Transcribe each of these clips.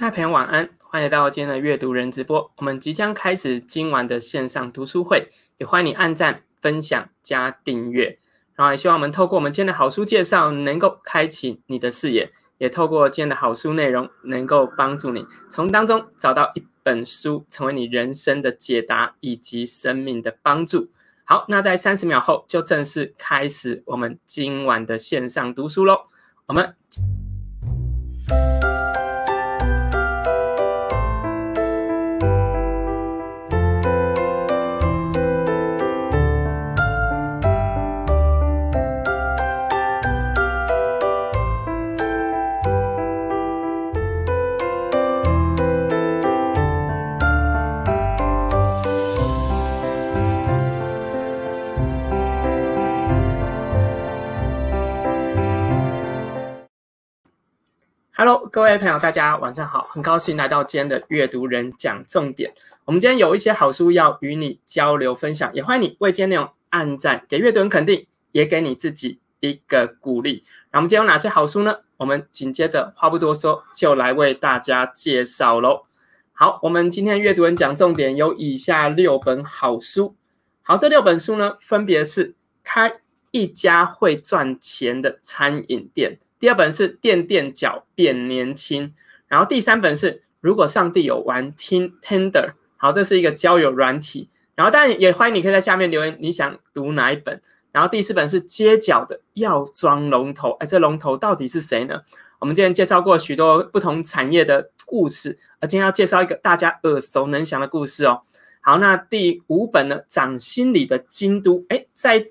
家朋友，晚安，欢迎来到今天的阅读人直播。我们即将开始今晚的线上读书会，也欢迎你按赞、分享、加订阅。然后也希望我们透过我们今天的好书介绍，能够开启你的视野；也透过今天的好书内容，能够帮助你从当中找到一本书，成为你人生的解答以及生命的帮助。好，那在三十秒后就正式开始我们今晚的线上读书喽。我们。Hello，各位朋友，大家晚上好！很高兴来到今天的阅读人讲重点。我们今天有一些好书要与你交流分享，也欢迎你为今天内容按赞，给阅读人肯定，也给你自己一个鼓励。那我们今天有哪些好书呢？我们紧接着话不多说，就来为大家介绍喽。好，我们今天阅读人讲重点有以下六本好书。好，这六本书呢，分别是开一家会赚钱的餐饮店。第二本是垫垫脚变年轻，然后第三本是如果上帝有玩听 Tender，好，这是一个交友软体，然后当然也欢迎你可以在下面留言你想读哪一本，然后第四本是街角的药妆龙头，哎，这龙头到底是谁呢？我们之前介绍过许多不同产业的故事，而今天要介绍一个大家耳熟能详的故事哦。好，那第五本呢？掌心里的京都，哎，在。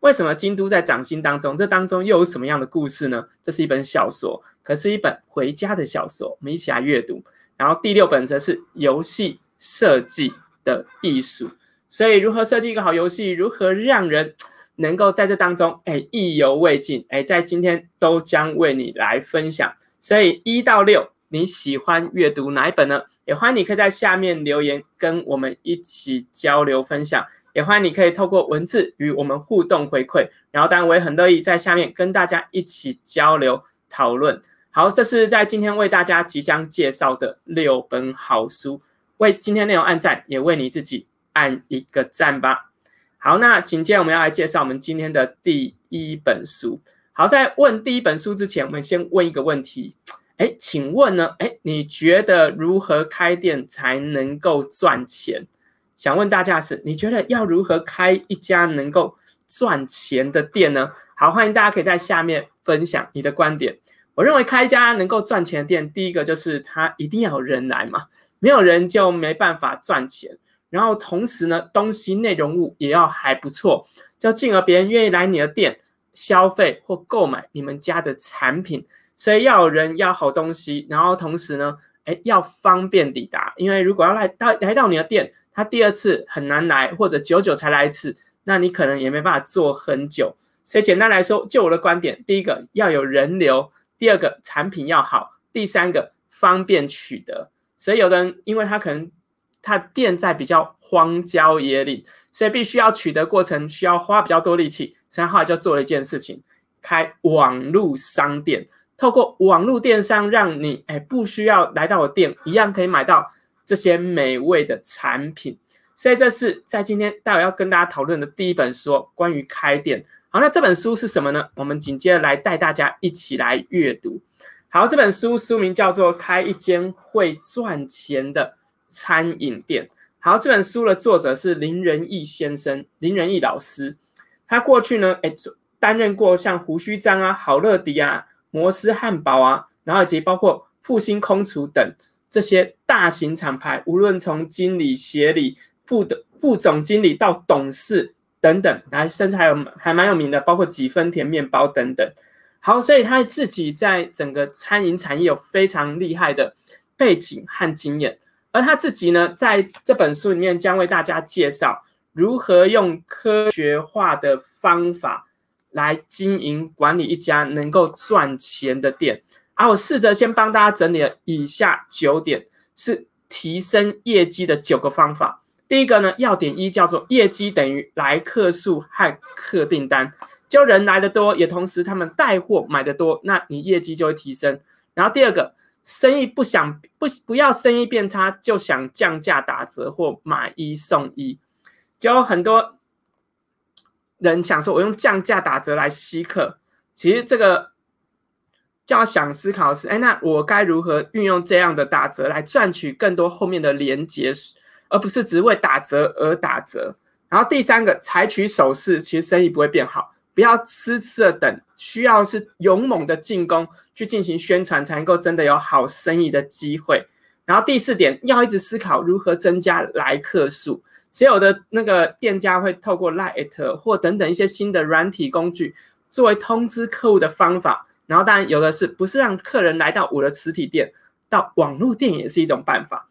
为什么京都在掌心当中？这当中又有什么样的故事呢？这是一本小说，可是一本回家的小说。我们一起来阅读。然后第六本则是游戏设计的艺术，所以如何设计一个好游戏，如何让人能够在这当中，哎，意犹未尽，哎，在今天都将为你来分享。所以一到六，你喜欢阅读哪一本呢？也欢迎你可以在下面留言，跟我们一起交流分享。也欢迎你可以透过文字与我们互动回馈，然后当然我也很乐意在下面跟大家一起交流讨论。好，这是在今天为大家即将介绍的六本好书。为今天内容按赞，也为你自己按一个赞吧。好，那紧接着我们要来介绍我们今天的第一本书。好，在问第一本书之前，我们先问一个问题：哎，请问呢？哎，你觉得如何开店才能够赚钱？想问大家是，你觉得要如何开一家能够赚钱的店呢？好，欢迎大家可以在下面分享你的观点。我认为开一家能够赚钱的店，第一个就是它一定要有人来嘛，没有人就没办法赚钱。然后同时呢，东西内容物也要还不错，就进而别人愿意来你的店消费或购买你们家的产品。所以要有人，要好东西，然后同时呢，哎，要方便抵达，因为如果要来到来到你的店。他第二次很难来，或者久久才来一次，那你可能也没办法做很久。所以简单来说，就我的观点，第一个要有人流，第二个产品要好，第三个方便取得。所以有的人，因为他可能他店在比较荒郊野岭，所以必须要取得过程需要花比较多力气。然后后来就做了一件事情，开网络商店，透过网络电商，让你哎不需要来到我店，一样可以买到。这些美味的产品，所以这是在今天待会要跟大家讨论的第一本书，关于开店。好，那这本书是什么呢？我们紧接着来带大家一起来阅读。好，这本书书名叫做《开一间会赚钱的餐饮店》。好，这本书的作者是林仁义先生，林仁义老师，他过去呢，哎，担任过像胡须章啊、好乐迪啊、摩斯汉堡啊，然后以及包括复兴空厨等。这些大型厂牌，无论从经理、协理、副的副总经理到董事等等，来，甚至还有还蛮有名的，包括几分甜面包等等。好，所以他自己在整个餐饮产业有非常厉害的背景和经验，而他自己呢，在这本书里面将为大家介绍如何用科学化的方法来经营管理一家能够赚钱的店。啊，我试着先帮大家整理了以下九点，是提升业绩的九个方法。第一个呢，要点一叫做业绩等于来客数和客订单，就人来的多，也同时他们带货买的多，那你业绩就会提升。然后第二个，生意不想不不要生意变差，就想降价打折或买一送一，就有很多人想说我用降价打折来吸客，其实这个。就要想思考是，哎，那我该如何运用这样的打折来赚取更多后面的连结，而不是只为打折而打折。然后第三个，采取手势，其实生意不会变好，不要痴痴的等，需要是勇猛的进攻去进行宣传，才能够真的有好生意的机会。然后第四点，要一直思考如何增加来客数，所有的那个店家会透过 Light 或等等一些新的软体工具，作为通知客户的方法。然后当然有的是不是让客人来到我的实体店，到网络店也是一种办法。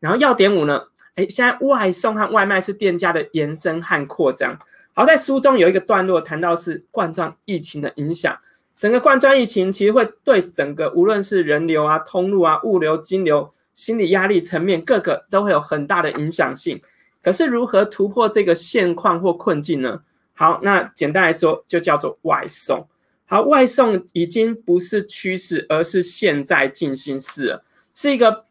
然后要点五呢？哎，现在外送和外卖是店家的延伸和扩张。好，在书中有一个段落谈到是冠状疫情的影响，整个冠状疫情其实会对整个无论是人流啊、通路啊、物流、金流、心理压力层面，各个都会有很大的影响性。可是如何突破这个现况或困境呢？好，那简单来说就叫做外送。而外送已经不是趋势，而是现在进行式，是一个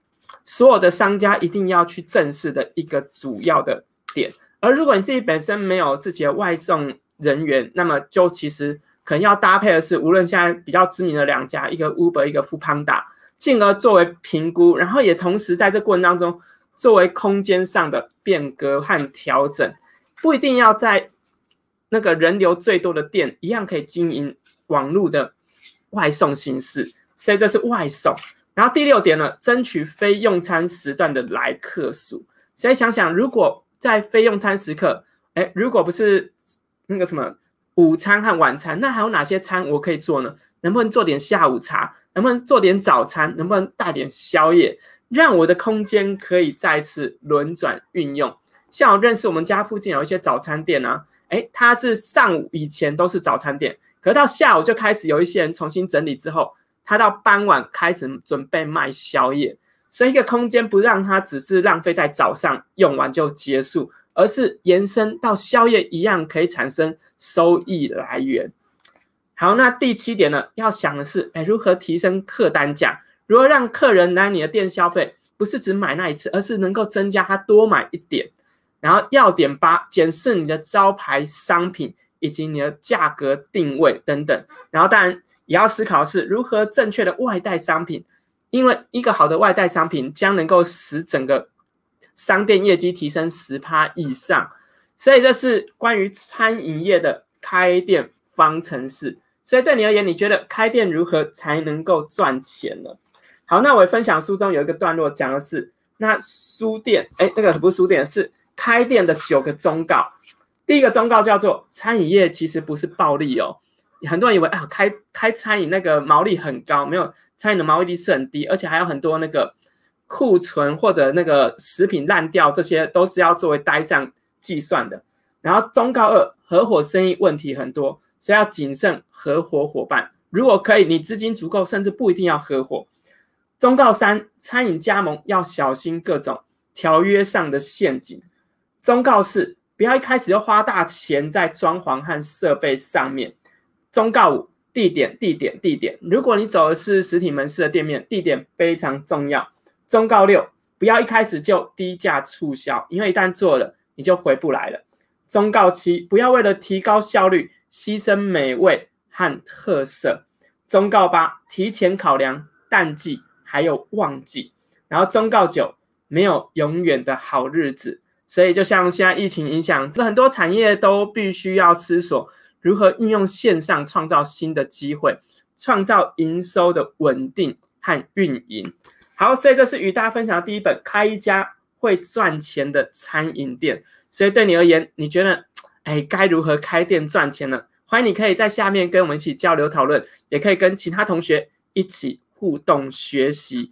所有的商家一定要去正视的一个主要的点。而如果你自己本身没有自己的外送人员，那么就其实可能要搭配的是，无论现在比较知名的两家，一个 Uber，一个 f o o p a n d a 进而作为评估，然后也同时在这过程当中，作为空间上的变革和调整，不一定要在那个人流最多的店一样可以经营。网络的外送形式，所以这是外送。然后第六点呢，争取非用餐时段的来客数。所以想想，如果在非用餐时刻，哎，如果不是那个什么午餐和晚餐，那还有哪些餐我可以做呢？能不能做点下午茶？能不能做点早餐？能不能带点宵夜？让我的空间可以再次轮转运用。像我认识我们家附近有一些早餐店啊，哎，它是上午以前都是早餐店。可到下午就开始有一些人重新整理之后，他到傍晚开始准备卖宵夜，所以一个空间不让他只是浪费在早上用完就结束，而是延伸到宵夜一样可以产生收益来源。好，那第七点呢？要想的是，哎，如何提升客单价？如何让客人来你的店消费？不是只买那一次，而是能够增加他多买一点。然后要点八，检视你的招牌商品。以及你的价格定位等等，然后当然也要思考是如何正确的外带商品，因为一个好的外带商品将能够使整个商店业绩提升十趴以上，所以这是关于餐饮业的开店方程式。所以对你而言，你觉得开店如何才能够赚钱呢？好，那我分享书中有一个段落讲的是，那书店哎，那个不是书店，是开店的九个忠告。第一个忠告叫做餐饮业其实不是暴利哦，很多人以为啊开开餐饮那个毛利很高，没有餐饮的毛利率是很低，而且还有很多那个库存或者那个食品烂掉，这些都是要作为呆账计算的。然后忠告二，合伙生意问题很多，所以要谨慎合伙伙伴。如果可以，你资金足够，甚至不一定要合伙。忠告三，餐饮加盟要小心各种条约上的陷阱。忠告四。不要一开始就花大钱在装潢和设备上面。忠告五：地点，地点，地点。如果你走的是实体门市的店面，地点非常重要。忠告六：不要一开始就低价促销，因为一旦做了，你就回不来了。忠告七：不要为了提高效率牺牲美味和特色。忠告八：提前考量淡季还有旺季。然后忠告九：没有永远的好日子。所以，就像现在疫情影响，这很多产业都必须要思索如何运用线上创造新的机会，创造营收的稳定和运营。好，所以这是与大家分享的第一本《开一家会赚钱的餐饮店》。所以，对你而言，你觉得，哎，该如何开店赚钱呢？欢迎你可以在下面跟我们一起交流讨论，也可以跟其他同学一起互动学习。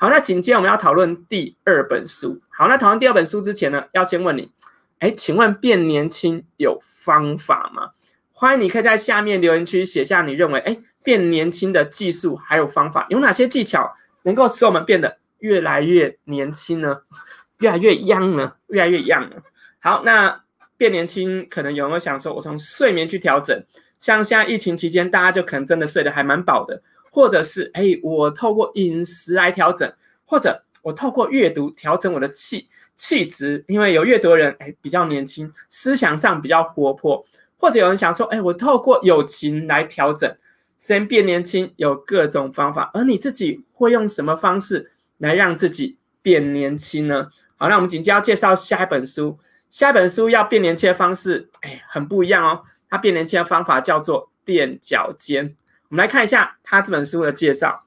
好，那紧接我们要讨论第二本书。好，那讨论第二本书之前呢，要先问你，哎，请问变年轻有方法吗？欢迎你可以在下面留言区写下你认为，哎，变年轻的技术还有方法有哪些技巧，能够使我们变得越来越年轻呢？越来越 young 呢？越来越 young 呢？好，那变年轻可能有人会想说，我从睡眠去调整，像现在疫情期间，大家就可能真的睡得还蛮饱的。或者是哎，我透过饮食来调整，或者我透过阅读调整我的气气质，因为有阅读人哎比较年轻，思想上比较活泼，或者有人想说哎，我透过友情来调整，先变年轻，有各种方法，而你自己会用什么方式来让自己变年轻呢？好，那我们紧接着介绍下一本书，下一本书要变年轻的方式，哎，很不一样哦，它变年轻的方法叫做垫脚尖。我们来看一下他这本书的介绍。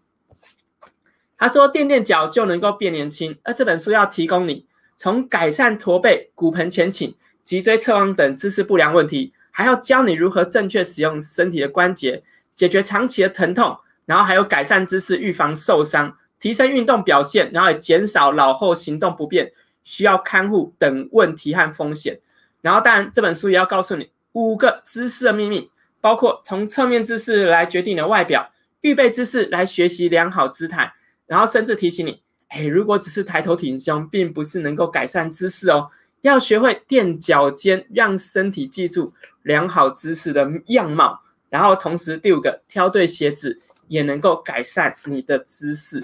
他说：“垫垫脚就能够变年轻。”而这本书要提供你从改善驼背、骨盆前倾、脊椎侧弯等姿势不良问题，还要教你如何正确使用身体的关节，解决长期的疼痛，然后还有改善姿势、预防受伤、提升运动表现，然后也减少老后行动不便、需要看护等问题和风险。然后，当然这本书也要告诉你五个姿势的秘密。包括从侧面姿势来决定你的外表，预备姿势来学习良好姿态，然后甚至提醒你，哎，如果只是抬头挺胸，并不是能够改善姿势哦，要学会垫脚尖，让身体记住良好姿势的样貌，然后同时第五个，挑对鞋子也能够改善你的姿势。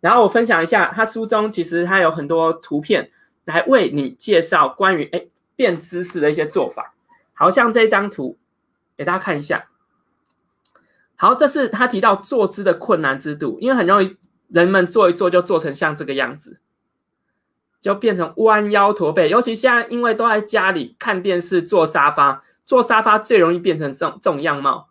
然后我分享一下，他书中其实他有很多图片来为你介绍关于哎变姿势的一些做法，好像这张图。给大家看一下，好，这是他提到坐姿的困难之度，因为很容易人们坐一坐就坐成像这个样子，就变成弯腰驼背，尤其现在因为都在家里看电视，坐沙发，坐沙发最容易变成这种这种样貌。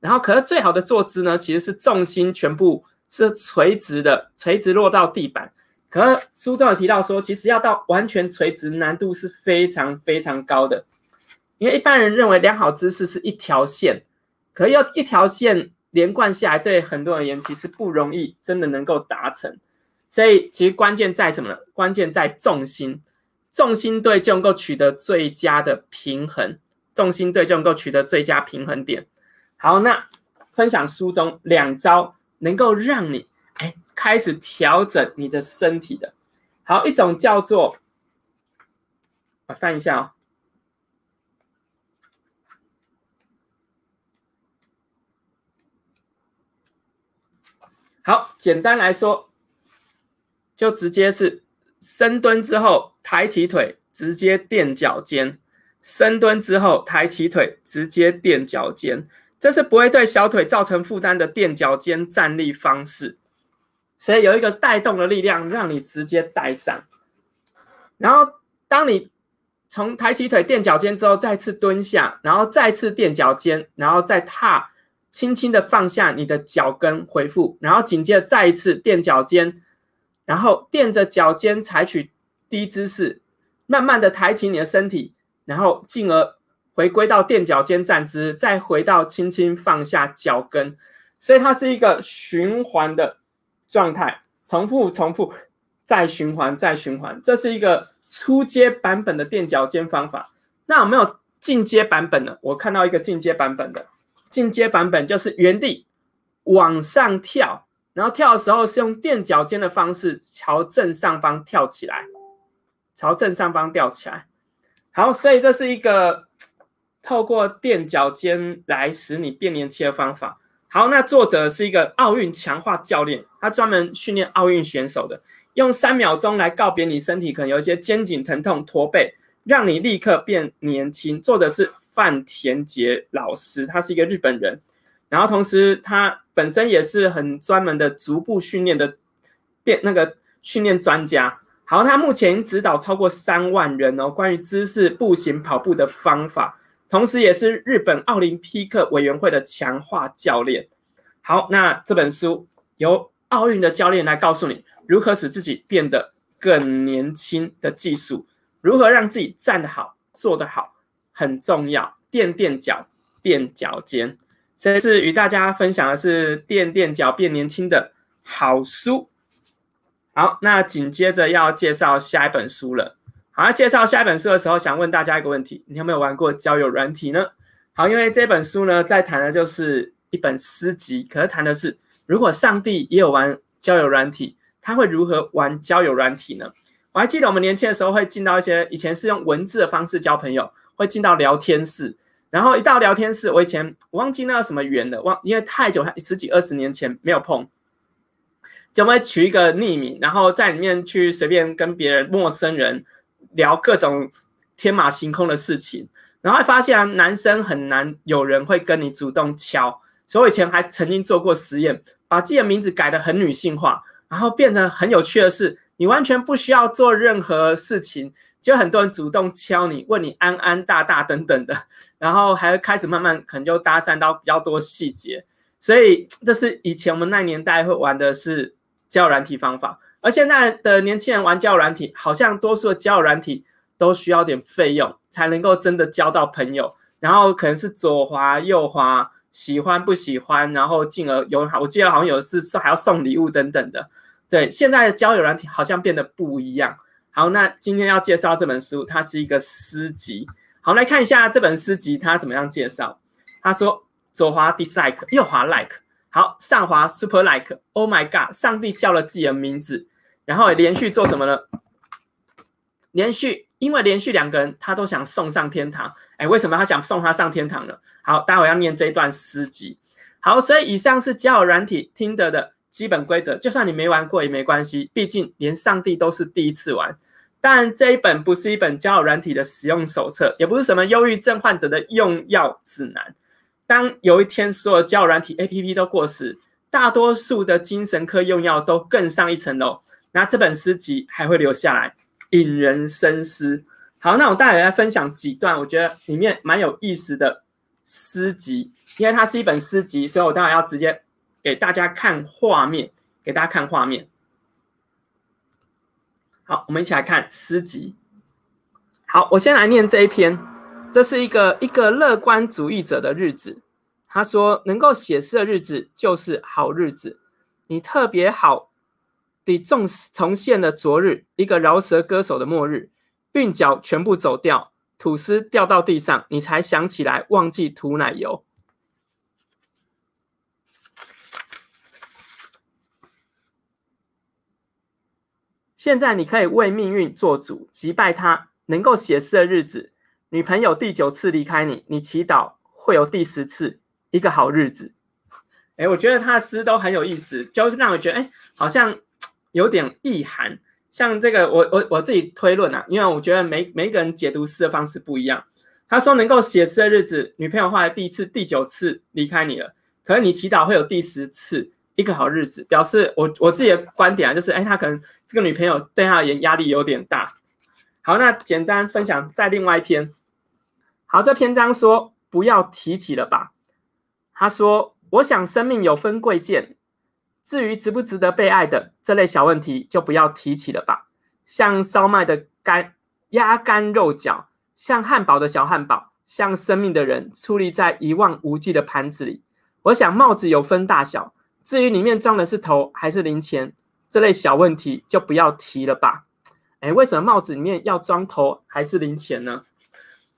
然后，可是最好的坐姿呢，其实是重心全部是垂直的，垂直落到地板。可是书中有提到说，其实要到完全垂直，难度是非常非常高的。因为一般人认为良好姿势是一条线，可要一条线连贯下来，对很多人而言其实不容易，真的能够达成。所以其实关键在什么呢？关键在重心，重心对就能够取得最佳的平衡，重心对就能够取得最佳平衡点。好，那分享书中两招能够让你哎开始调整你的身体的。好，一种叫做，我翻一下哦。好，简单来说，就直接是深蹲之后抬起腿，直接垫脚尖；深蹲之后抬起腿，直接垫脚尖。这是不会对小腿造成负担的垫脚尖站立方式，所以有一个带动的力量让你直接带上。然后，当你从抬起腿垫脚尖之后，再次蹲下，然后再次垫脚尖，然后再踏。轻轻的放下你的脚跟，回复，然后紧接着再一次垫脚尖，然后垫着脚尖采取低姿势，慢慢的抬起你的身体，然后进而回归到垫脚尖站姿，再回到轻轻放下脚跟，所以它是一个循环的状态，重复重复，再循环再循环，这是一个初阶版本的垫脚尖方法。那有没有进阶版本呢？我看到一个进阶版本的。进阶版本就是原地往上跳，然后跳的时候是用垫脚尖的方式朝正上方跳起来，朝正上方跳起来。好，所以这是一个透过垫脚尖来使你变年轻的方法。好，那作者是一个奥运强化教练，他专门训练奥运选手的，用三秒钟来告别你身体可能有一些肩颈疼痛、驼背，让你立刻变年轻。作者是。范田杰老师，他是一个日本人，然后同时他本身也是很专门的足部训练的变那个训练专家。好，他目前指导超过三万人哦，关于姿势、步行、跑步的方法，同时也是日本奥林匹克委员会的强化教练。好，那这本书由奥运的教练来告诉你如何使自己变得更年轻的技术，如何让自己站得好、做得好。很重要，垫垫脚，垫脚尖。这次与大家分享的是垫垫脚变年轻的好书。好，那紧接着要介绍下一本书了。好，介绍下一本书的时候，想问大家一个问题：你有没有玩过交友软体呢？好，因为这本书呢，在谈的就是一本诗集，可是谈的是如果上帝也有玩交友软体，他会如何玩交友软体呢？我还记得我们年轻的时候会进到一些以前是用文字的方式交朋友。会进到聊天室，然后一到聊天室，我以前我忘记那个什么圆的，了，忘，因为太久，十几二十年前没有碰，就会取一个匿名，然后在里面去随便跟别人陌生人聊各种天马行空的事情，然后发现男生很难有人会跟你主动敲，所以我以前还曾经做过实验，把自己的名字改的很女性化，然后变成很有趣的是，你完全不需要做任何事情。就很多人主动敲你，问你安安大大等等的，然后还会开始慢慢可能就搭讪到比较多细节，所以这是以前我们那年代会玩的是交友软体方法，而现在的年轻人玩交友软体，好像多数的交友软体都需要点费用才能够真的交到朋友，然后可能是左滑右滑，喜欢不喜欢，然后进而有我记得好像有是还要送礼物等等的，对，现在的交友软体好像变得不一样。好，那今天要介绍这本书，它是一个诗集。好，来看一下这本诗集它怎么样介绍。他说左滑 dislike，右滑 like，好上滑 super like，Oh my God，上帝叫了自己的名字，然后连续做什么呢？连续，因为连续两个人他都想送上天堂。哎，为什么他想送他上天堂呢？好，待会要念这一段诗集。好，所以以上是教软体听得的。基本规则，就算你没玩过也没关系，毕竟连上帝都是第一次玩。但这一本不是一本交友软体的使用手册，也不是什么忧郁症患者的用药指南。当有一天所有交友软体 APP 都过时，大多数的精神科用药都更上一层楼，那这本诗集还会留下来，引人深思。好，那我大概来分享几段我觉得里面蛮有意思的诗集，因为它是一本诗集，所以我当然要直接。给大家看画面，给大家看画面。好，我们一起来看诗集。好，我先来念这一篇。这是一个一个乐观主义者的日子。他说：“能够写诗的日子就是好日子。”你特别好，你重重现了昨日一个饶舌歌手的末日，韵脚全部走掉，吐司掉到地上，你才想起来忘记涂奶油。现在你可以为命运做主，击败他能够写诗的日子。女朋友第九次离开你，你祈祷会有第十次一个好日子。哎，我觉得他的诗都很有意思，就让我觉得哎，好像有点意涵。像这个，我我我自己推论啊，因为我觉得每每个人解读诗的方式不一样。他说能够写诗的日子，女朋友后来第一次、第九次离开你了，可能你祈祷会有第十次。一个好日子，表示我我自己的观点啊，就是哎，他可能这个女朋友对他而言压力有点大。好，那简单分享在另外一篇。好，这篇章说不要提起了吧。他说，我想生命有分贵贱，至于值不值得被爱的这类小问题，就不要提起了吧。像烧麦的干鸭肝肉饺，像汉堡的小汉堡，像生命的人矗立在一望无际的盘子里。我想帽子有分大小。至于里面装的是头还是零钱，这类小问题就不要提了吧。哎，为什么帽子里面要装头还是零钱呢？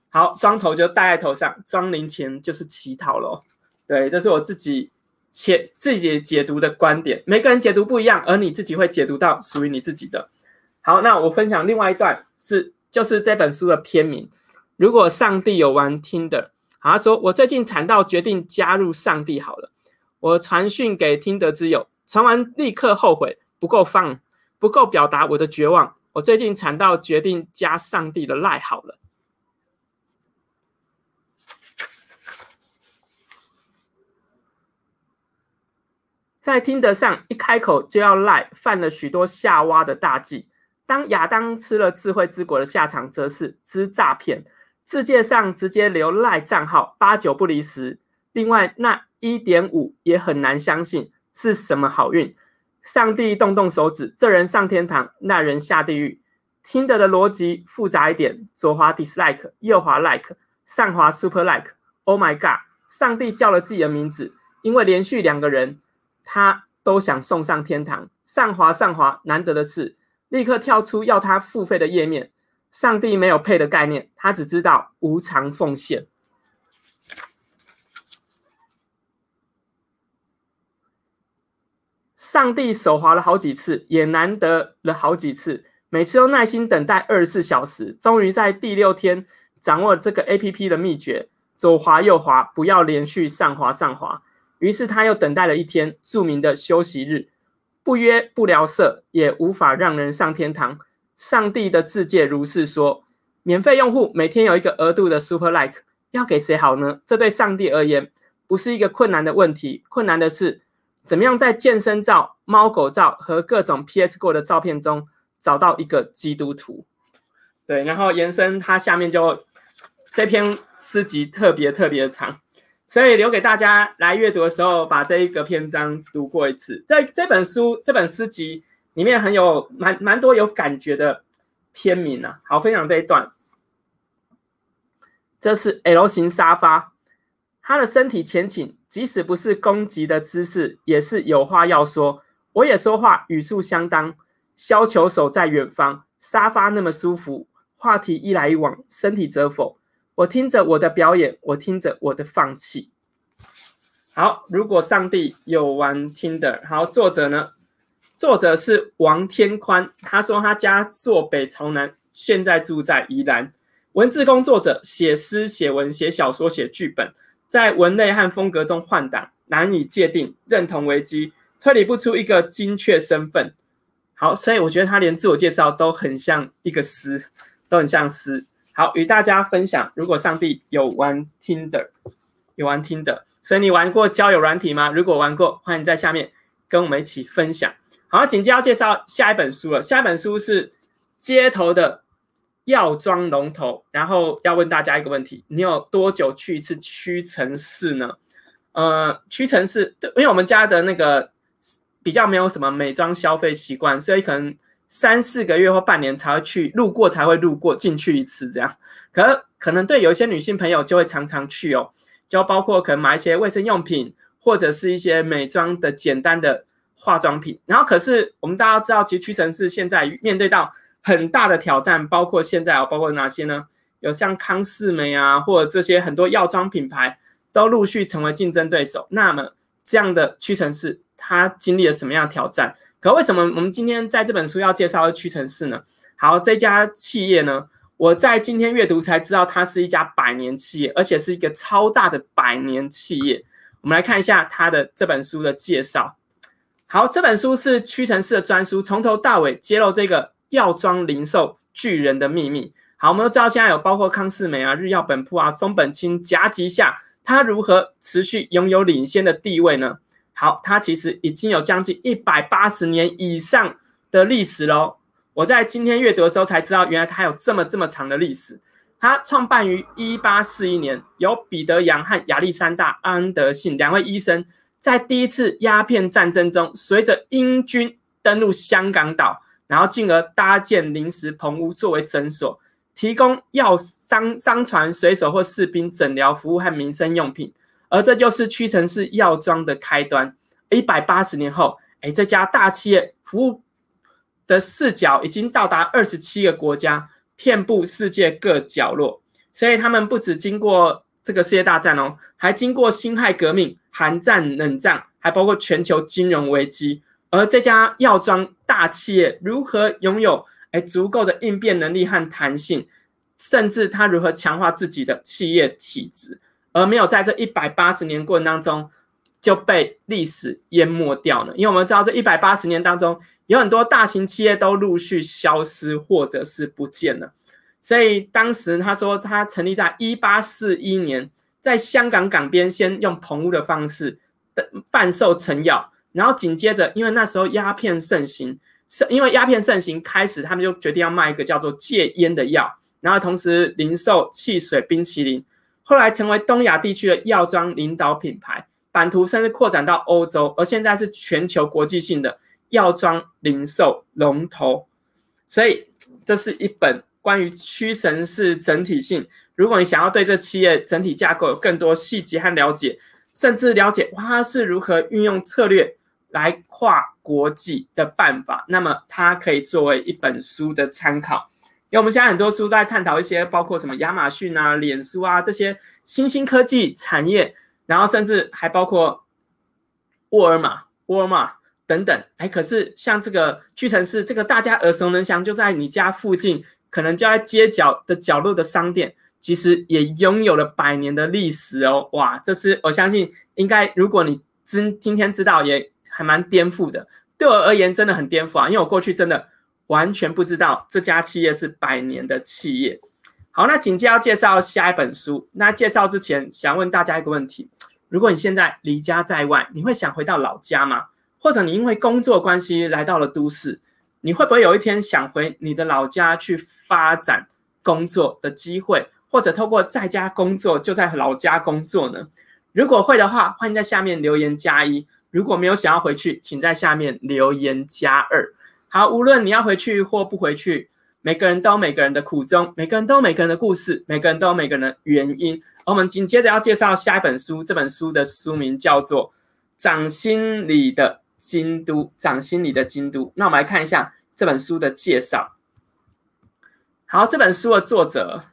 好，装头就戴在头上，装零钱就是乞讨喽。对，这是我自己解自己解读的观点，每个人解读不一样，而你自己会解读到属于你自己的。好，那我分享另外一段是就是这本书的片名。如果上帝有玩 Tinder，好，他说我最近惨到决定加入上帝好了。我传讯给听得之友，传完立刻后悔，不够放，不够表达我的绝望。我最近惨到决定加上帝的赖好了。在听得上一开口就要赖，犯了许多夏娃的大忌。当亚当吃了智慧之果的下场，则是知诈骗。世界上直接留赖账号，八九不离十。另外那。一点五也很难相信是什么好运。上帝动动手指，这人上天堂，那人下地狱。听得的逻辑复杂一点，左滑 dislike，右滑 like，上滑 super like。Oh my god！上帝叫了自己的名字，因为连续两个人他都想送上天堂。上滑上滑，难得的是立刻跳出要他付费的页面。上帝没有配的概念，他只知道无偿奉献。上帝手滑了好几次，也难得了好几次，每次都耐心等待二十四小时，终于在第六天掌握这个 APP 的秘诀：左滑右滑，不要连续上滑上滑。于是他又等待了一天，著名的休息日，不约不聊色，也无法让人上天堂。上帝的自界如是说：免费用户每天有一个额度的 Super Like，要给谁好呢？这对上帝而言不是一个困难的问题，困难的是。怎么样在健身照、猫狗照和各种 PS 过的照片中找到一个基督徒？对，然后延伸，它下面就这篇诗集特别特别长，所以留给大家来阅读的时候，把这一个篇章读过一次。在这本书、这本诗集里面很有蛮蛮多有感觉的篇名啊。好，分享这一段。这是 L 型沙发，它的身体前倾。即使不是攻击的姿势，也是有话要说。我也说话语速相当。削球手在远方，沙发那么舒服，话题一来一往，身体折否？我听着我的表演，我听着我的放弃。好，如果上帝有玩听的好作者呢？作者是王天宽，他说他家坐北朝南，现在住在宜兰。文字工作者，写诗、写文、写小说、写剧本。在文类和风格中换挡，难以界定，认同危机，推理不出一个精确身份。好，所以我觉得他连自我介绍都很像一个诗，都很像诗。好，与大家分享，如果上帝有玩 Tinder，有玩 Tinder，所以你玩过交友软体吗？如果玩过，欢迎在下面跟我们一起分享。好，紧接着介绍下一本书了。下一本书是《街头的》。药妆龙头，然后要问大家一个问题：你有多久去一次屈臣氏呢？呃，屈臣氏，因为我们家的那个比较没有什么美妆消费习惯，所以可能三四个月或半年才会去，路过才会路过进去一次，这样。可可能对有些女性朋友就会常常去哦，就包括可能买一些卫生用品或者是一些美妆的简单的化妆品。然后可是我们大家知道，其实屈臣氏现在面对到。很大的挑战，包括现在啊，包括哪些呢？有像康士美啊，或者这些很多药妆品牌都陆续成为竞争对手。那么这样的屈臣氏，它经历了什么样的挑战？可为什么我们今天在这本书要介绍屈臣氏呢？好，这家企业呢，我在今天阅读才知道，它是一家百年企业，而且是一个超大的百年企业。我们来看一下它的这本书的介绍。好，这本书是屈臣氏的专书，从头到尾揭露这个。药妆零售巨人的秘密。好，我们都知道现在有包括康士美啊、日药本铺啊、松本清夹击下，它如何持续拥有领先的地位呢？好，它其实已经有将近一百八十年以上的历史喽。我在今天阅读的时候才知道，原来它有这么这么长的历史。它创办于一八四一年，由彼得杨和亚历山大安德信两位医生在第一次鸦片战争中，随着英军登陆香港岛。然后进而搭建临时棚屋作为诊所，提供药商、商船、水手或士兵诊疗服务和民生用品，而这就是屈臣氏药妆的开端。一百八十年后，哎，这家大企业服务的视角已经到达二十七个国家，遍布世界各角落。所以他们不只经过这个世界大战哦，还经过辛亥革命、韩战、冷战，还包括全球金融危机。而这家药妆大企业如何拥有哎足够的应变能力和弹性，甚至它如何强化自己的企业体质，而没有在这一百八十年过程当中就被历史淹没掉呢？因为我们知道这一百八十年当中有很多大型企业都陆续消失或者是不见了，所以当时他说他成立在一八四一年，在香港港边先用棚屋的方式半售成药。然后紧接着，因为那时候鸦片盛行，是因为鸦片盛行，开始他们就决定要卖一个叫做戒烟的药，然后同时零售汽水、冰淇淋，后来成为东亚地区的药妆领导品牌，版图甚至扩展到欧洲，而现在是全球国际性的药妆零售龙头。所以，这是一本关于屈臣氏整体性。如果你想要对这企业整体架构有更多细节和了解，甚至了解它是如何运用策略。来跨国际的办法，那么它可以作为一本书的参考，因为我们现在很多书都在探讨一些，包括什么亚马逊啊、脸书啊这些新兴科技产业，然后甚至还包括沃尔玛、沃尔玛等等。哎，可是像这个屈臣氏，这个大家耳熟能详，就在你家附近，可能就在街角的角落的商店，其实也拥有了百年的历史哦。哇，这是我相信应该，如果你今今天知道也。还蛮颠覆的，对我而言真的很颠覆啊！因为我过去真的完全不知道这家企业是百年的企业。好，那紧接要介绍下一本书。那介绍之前，想问大家一个问题：如果你现在离家在外，你会想回到老家吗？或者你因为工作关系来到了都市，你会不会有一天想回你的老家去发展工作的机会，或者透过在家工作就在老家工作呢？如果会的话，欢迎在下面留言加一。如果没有想要回去，请在下面留言加二。好，无论你要回去或不回去，每个人都有每个人的苦衷，每个人都有每个人的故事，每个人都有每个人的原因。我们紧接着要介绍下一本书，这本书的书名叫做《掌心里的京都》，掌心里的京都。那我们来看一下这本书的介绍。好，这本书的作者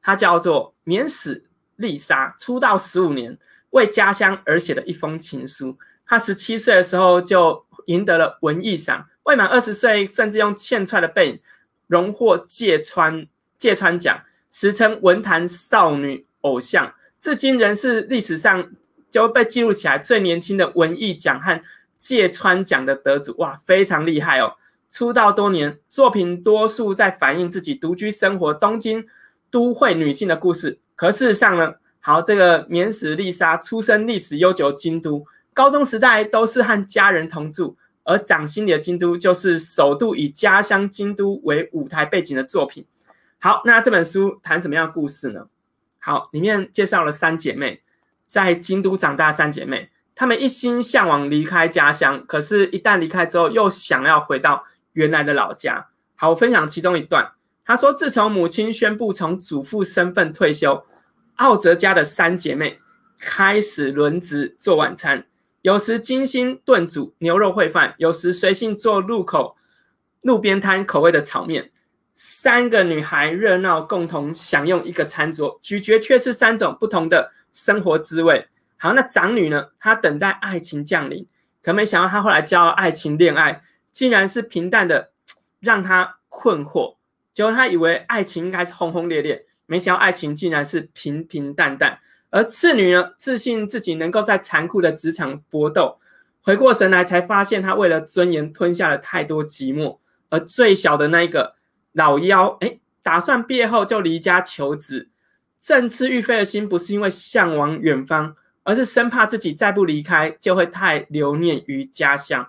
他叫做免死丽莎，出道十五年，为家乡而写的一封情书。她十七岁的时候就赢得了文艺赏，未满二十岁，甚至用欠踹的背影荣获芥川芥川奖，时称文坛少女偶像。至今仍是历史上就被记录起来最年轻的文艺奖和芥川奖的得主，哇，非常厉害哦！出道多年，作品多数在反映自己独居生活、东京都会女性的故事。可事实上呢？好，这个免死丽莎出生历史悠久京都。高中时代都是和家人同住，而《掌心里的京都》就是首度以家乡京都为舞台背景的作品。好，那这本书谈什么样的故事呢？好，里面介绍了三姐妹在京都长大，三姐妹她们一心向往离开家乡，可是，一旦离开之后，又想要回到原来的老家。好，我分享其中一段，她说：“自从母亲宣布从祖父身份退休，奥泽家的三姐妹开始轮值做晚餐。”有时精心炖煮牛肉烩饭，有时随性做入口路边摊口味的炒面。三个女孩热闹共同享用一个餐桌，咀嚼却是三种不同的生活滋味。好，那长女呢？她等待爱情降临，可没想到她后来交爱情恋爱，竟然是平淡的，让她困惑。结果她以为爱情应该是轰轰烈烈，没想到爱情竟然是平平淡淡。而次女呢，自信自己能够在残酷的职场搏斗，回过神来才发现，她为了尊严吞下了太多寂寞。而最小的那一个老幺，哎，打算毕业后就离家求职。振翅欲飞的心，不是因为向往远方，而是生怕自己再不离开，就会太留念于家乡。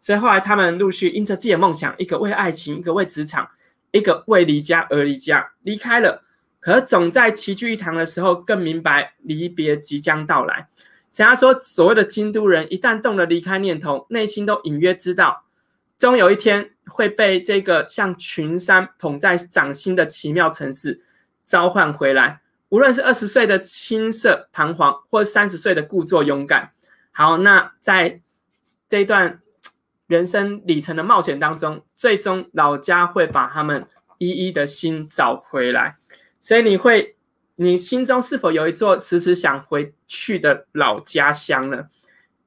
所以后来，他们陆续因着自己的梦想，一个为爱情，一个为职场，一个为离家而离家，离开了。可总在齐聚一堂的时候，更明白离别即将到来。想要说，所谓的京都人一旦动了离开念头，内心都隐约知道，终有一天会被这个像群山捧在掌心的奇妙城市召唤回来。无论是二十岁的青涩彷徨，或三十岁的故作勇敢。好，那在这一段人生里程的冒险当中，最终老家会把他们一一的心找回来。所以你会，你心中是否有一座时时想回去的老家乡呢？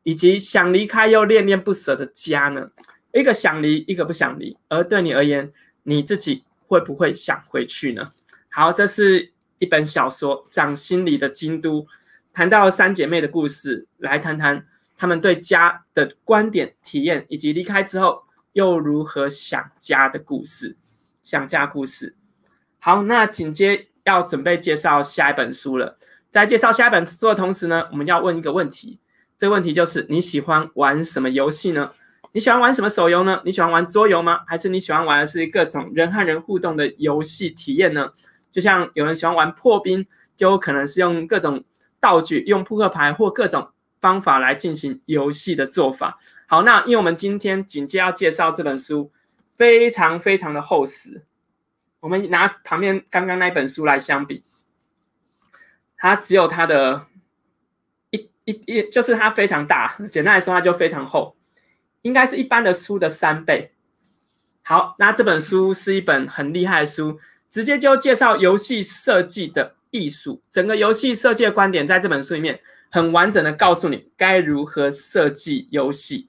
以及想离开又恋恋不舍的家呢？一个想离，一个不想离。而对你而言，你自己会不会想回去呢？好，这是一本小说《掌心里的京都》，谈到三姐妹的故事，来谈谈她们对家的观点、体验，以及离开之后又如何想家的故事，想家故事。好，那紧接要准备介绍下一本书了。在介绍下一本书的同时呢，我们要问一个问题。这个问题就是：你喜欢玩什么游戏呢？你喜欢玩什么手游呢？你喜欢玩桌游吗？还是你喜欢玩的是各种人和人互动的游戏体验呢？就像有人喜欢玩破冰，就有可能是用各种道具、用扑克牌或各种方法来进行游戏的做法。好，那因为我们今天紧接要介绍这本书，非常非常的厚实。我们拿旁边刚刚那本书来相比，它只有它的，一一一，就是它非常大，简单来说，它就非常厚，应该是一般的书的三倍。好，那这本书是一本很厉害的书，直接就介绍游戏设计的艺术，整个游戏设计的观点在这本书里面很完整的告诉你该如何设计游戏。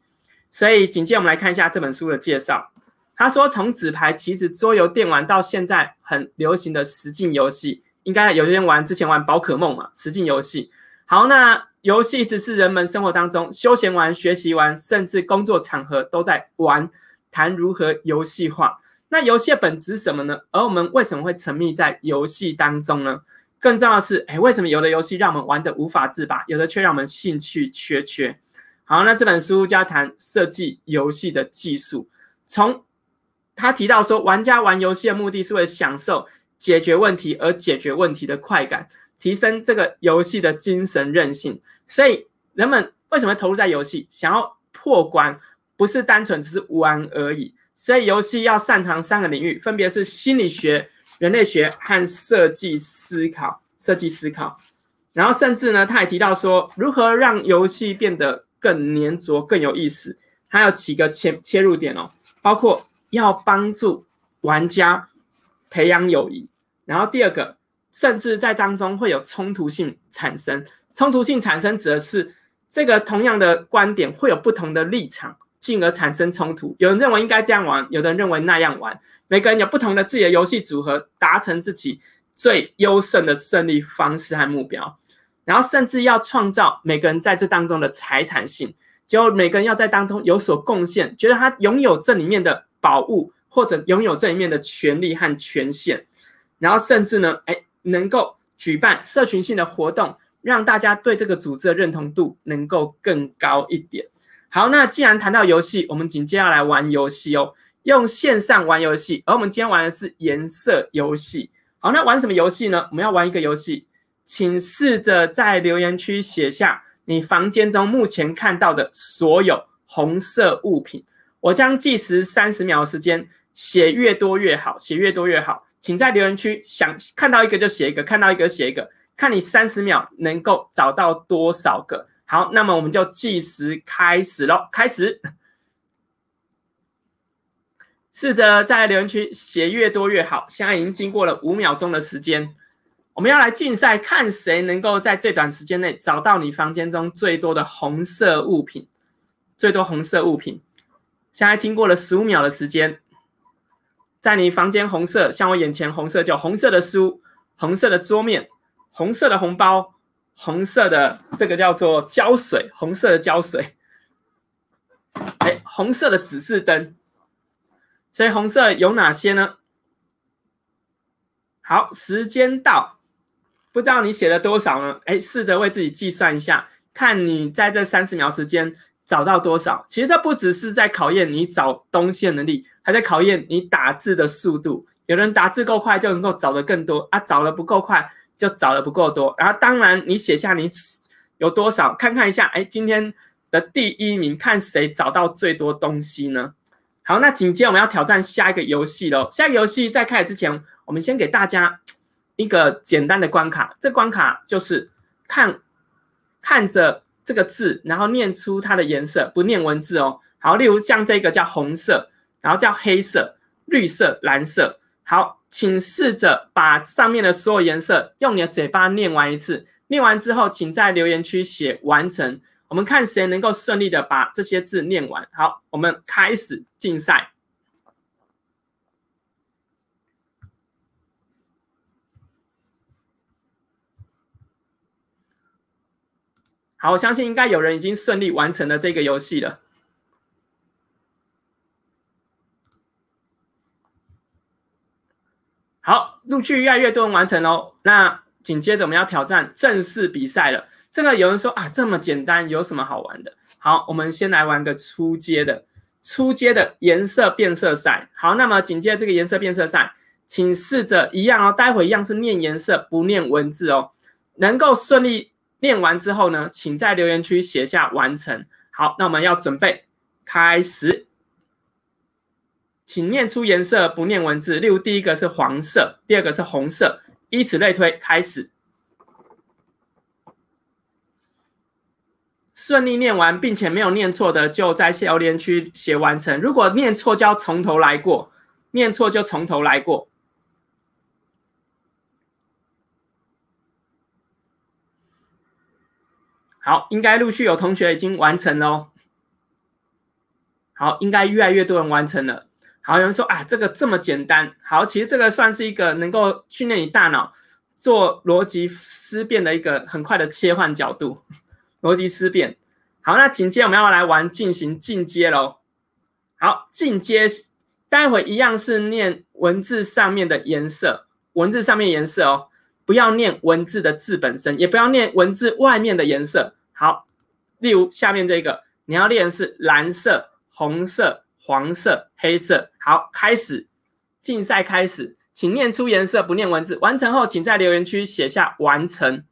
所以，紧接我们来看一下这本书的介绍。他说：“从纸牌，其子、桌游、电玩，到现在很流行的实境游戏，应该有些人玩之前玩宝可梦嘛，实境游戏。好，那游戏只是人们生活当中休闲玩、学习玩，甚至工作场合都在玩。谈如何游戏化，那游戏的本质是什么呢？而我们为什么会沉迷在游戏当中呢？更重要的是，哎，为什么有的游戏让我们玩得无法自拔，有的却让我们兴趣缺缺？好，那这本书要谈设计游戏的技术，从。”他提到说，玩家玩游戏的目的是为了享受解决问题而解决问题的快感，提升这个游戏的精神韧性。所以，人们为什么投入在游戏，想要破关，不是单纯只是玩而已。所以，游戏要擅长三个领域，分别是心理学、人类学和设计思考。设计思考。然后，甚至呢，他也提到说，如何让游戏变得更粘着、更有意思，还有几个切切入点哦，包括。要帮助玩家培养友谊，然后第二个，甚至在当中会有冲突性产生。冲突性产生指的是这个同样的观点会有不同的立场，进而产生冲突。有人认为应该这样玩，有的人认为那样玩。每个人有不同的自己的游戏组合，达成自己最优胜的胜利方式和目标，然后甚至要创造每个人在这当中的财产性，就每个人要在当中有所贡献，觉得他拥有这里面的。宝物或者拥有这一面的权利和权限，然后甚至呢，哎，能够举办社群性的活动，让大家对这个组织的认同度能够更高一点。好，那既然谈到游戏，我们紧接下来玩游戏哦，用线上玩游戏。而我们今天玩的是颜色游戏。好，那玩什么游戏呢？我们要玩一个游戏，请试着在留言区写下你房间中目前看到的所有红色物品。我将计时三十秒的时间，写越多越好，写越多越好，请在留言区想看到一个就写一个，看到一个写一个，看你三十秒能够找到多少个。好，那么我们就计时开始喽，开始，试着在留言区写越多越好。现在已经经过了五秒钟的时间，我们要来竞赛，看谁能够在最短时间内找到你房间中最多的红色物品，最多红色物品。现在经过了十五秒的时间，在你房间红色，像我眼前红色叫红色的书、红色的桌面、红色的红包、红色的这个叫做胶水、红色的胶水，哎，红色的指示灯。所以红色有哪些呢？好，时间到，不知道你写了多少呢？哎，试着为自己计算一下，看你在这三十秒时间。找到多少？其实这不只是在考验你找东西的能力，还在考验你打字的速度。有人打字够快，就能够找得更多啊；找得不够快，就找得不够多。然后当然，你写下你有多少，看看一下，哎，今天的第一名，看谁找到最多东西呢？好，那紧接我们要挑战下一个游戏喽。下一个游戏在开始之前，我们先给大家一个简单的关卡。这关卡就是看看着。这个字，然后念出它的颜色，不念文字哦。好，例如像这个叫红色，然后叫黑色、绿色、蓝色。好，请试着把上面的所有颜色用你的嘴巴念完一次。念完之后，请在留言区写“完成”。我们看谁能够顺利的把这些字念完。好，我们开始竞赛。好，我相信应该有人已经顺利完成了这个游戏了。好，陆续越来越多人完成哦。那紧接着我们要挑战正式比赛了。这个有人说啊，这么简单，有什么好玩的？好，我们先来玩个初阶的，初阶的颜色变色赛。好，那么紧接着这个颜色变色赛，请试着一样哦，待会一样是念颜色不念文字哦，能够顺利。念完之后呢，请在留言区写下完成。好，那我们要准备开始，请念出颜色，不念文字。例如第一个是黄色，第二个是红色，以此类推。开始，顺利念完并且没有念错的，就在留言区写完成。如果念错，就要从头来过。念错就从头来过。好，应该陆续有同学已经完成喽。好，应该越来越多人完成了。好，有人说啊，这个这么简单。好，其实这个算是一个能够训练你大脑做逻辑思辨的一个很快的切换角度，逻辑思辨。好，那紧接我们要来玩进行进阶喽。好，进阶待会一样是念文字上面的颜色，文字上面颜色哦。不要念文字的字本身，也不要念文字外面的颜色。好，例如下面这个，你要练的是蓝色、红色、黄色、黑色。好，开始，竞赛开始，请念出颜色，不念文字。完成后，请在留言区写下“完成”。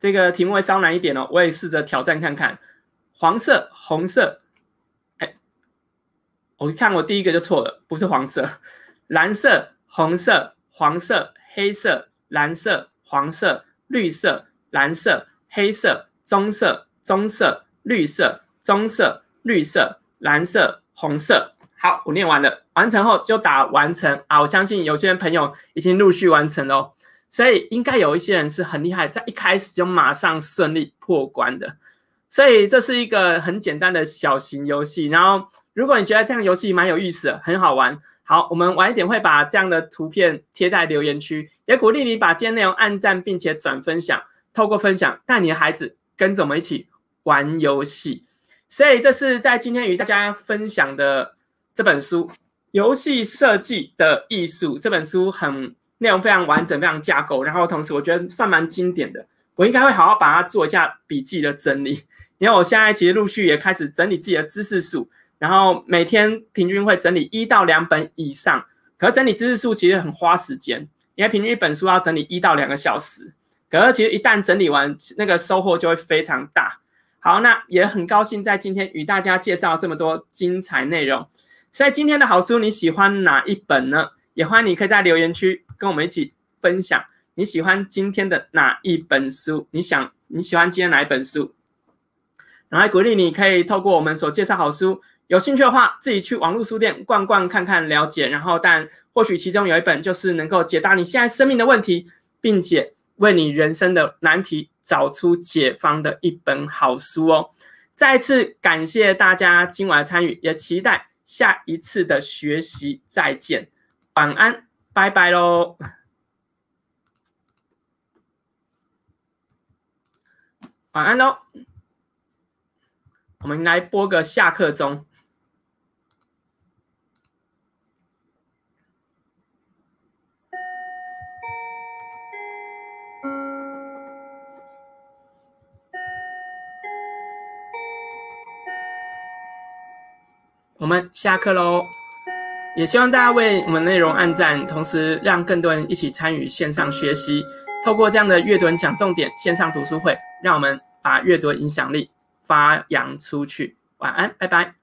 这个题目会稍难一点哦，我也试着挑战看看。黄色、红色，哎，我看我第一个就错了，不是黄色，蓝色、红色、黄色、黑色、蓝色、黄色、绿色、蓝色、黑色、棕色、棕色、绿色、棕色、绿色、蓝色、红色。好，我念完了，完成后就打完成啊！我相信有些朋友已经陆续完成了，所以应该有一些人是很厉害，在一开始就马上顺利破关的。所以这是一个很简单的小型游戏。然后，如果你觉得这样游戏蛮有意思、很好玩，好，我们晚一点，会把这样的图片贴在留言区，也鼓励你把今天内容按赞，并且转分享。透过分享，带你的孩子跟着我们一起玩游戏。所以，这是在今天与大家分享的这本书《游戏设计的艺术》。这本书很内容非常完整、非常架构。然后，同时我觉得算蛮经典的，我应该会好好把它做一下笔记的整理。因为我现在其实陆续也开始整理自己的知识树，然后每天平均会整理一到两本以上。可整理知识树其实很花时间，因为平均一本书要整理一到两个小时。可是其实一旦整理完，那个收获就会非常大。好，那也很高兴在今天与大家介绍这么多精彩内容。所以今天的好书你喜欢哪一本呢？也欢迎你可以在留言区跟我们一起分享你喜欢今天的哪一本书？你想你喜欢今天哪一本书？然后鼓励你可以透过我们所介绍好书，有兴趣的话自己去网络书店逛逛看看了解。然后，但或许其中有一本就是能够解答你现在生命的问题，并且为你人生的难题找出解方的一本好书哦。再一次感谢大家今晚的参与，也期待下一次的学习再见。晚安，拜拜喽。晚安喽。我们来播个下课钟。我们下课喽！也希望大家为我们内容按赞，同时让更多人一起参与线上学习。透过这样的阅读讲重点线上读书会，让我们把阅读影响力。发扬出去，晚安，拜拜。